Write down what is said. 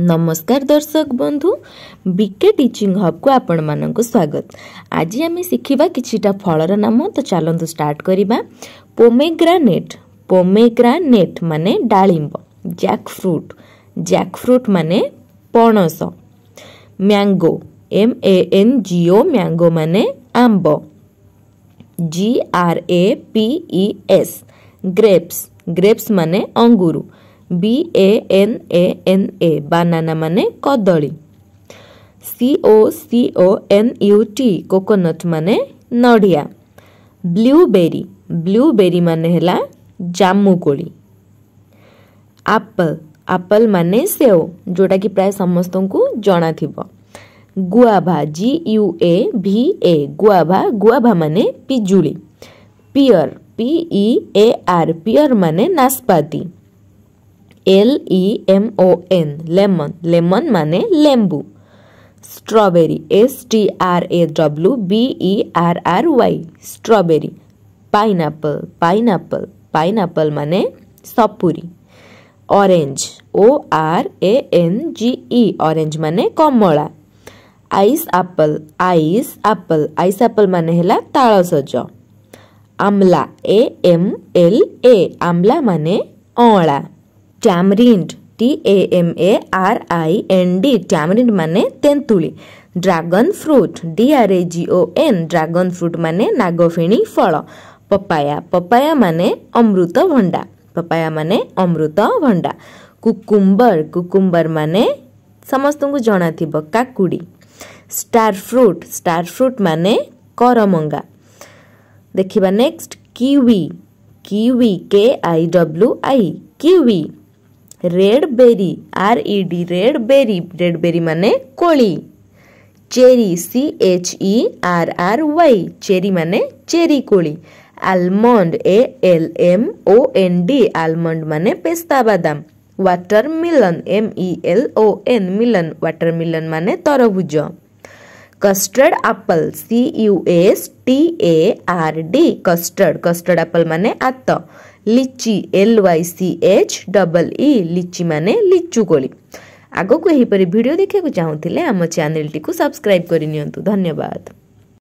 नमस्कार दर्शक बंधु बन्धु बिकेट टिचिङ हबको आप स्वागत आज आम सिक्किम फल नाम त चालनु स्टार पोमेग्रानेट पोमेग्रानेट म डाम्ब ज्याक्फ्रुट ज्याकफ्रुट म पणस म्याङ्गो एमएन जिओ म्याङ्गो मे आम्ब जिआर एस ग्रेप्स ग्रेप्स म अङ्गुर B A N A N A banana मान कदी C O C O N U T coconut मान नड़िया ब्लूबेरी ब्लूबेरी मानला जमुकोली आपल आपल मान सेव जोटा कि प्राय समस्त को जना थ गुआभा जी यू ए भी ए गुआभा गुआभा मान पिजुड़ी पियर पीई ए आर पियर मान नाशपाती L E M O N lemon lemon मान लेम्बू strawberry S T R A W B R R Y strawberry pineapple pineapple pineapple मान सपुरी orange O R A N G E orange माने कमला ice apple ice apple ice apple ମାନେ ହେଲା ତାଳସଜ amla A M L A amla ମାନେ ଅଁଳା tamarind T M A R I N D tamarind माने तेतुली dragon fruit D R A G O N dragon fruit माने नागफेणी फल पपाया पपाया माने अमृत भंडा पपाया माने अमृत भंडा कुकुम्बर कुकुम्बर माने समस्त को जना थी स्टार फ्रूट स्टार फ्रूट माने करमंगा देखा next kiwi kiwi K I W I kiwi red berry R E D red berry red berry ମାନେ କୋଳି cherry C H E R R Y cherry ମାନେ ଚେରି କୋଳି almond A L M O N D almond ମାନେ ପେସ୍ତା ବାଦାମ watermelon M E L O N melon watermelon ମାନେ ତରଭୁଜ custard apple C U S T A R D custard custard apple ମାନେ ଆତ lychee L Y C H double E lychee মানে লিচু কোলি ଆଗକୁ ଏହିପରି ଭିଡ଼ିଓ ଦେଖିବାକୁ ଚାହୁଁଥିଲେ ଆମ ଚ୍ୟାନେଲଟିକୁ ସବସ୍କ୍ରାଇବ୍ କରିନିଅନ୍ତୁ ଧନ୍ୟବାଦ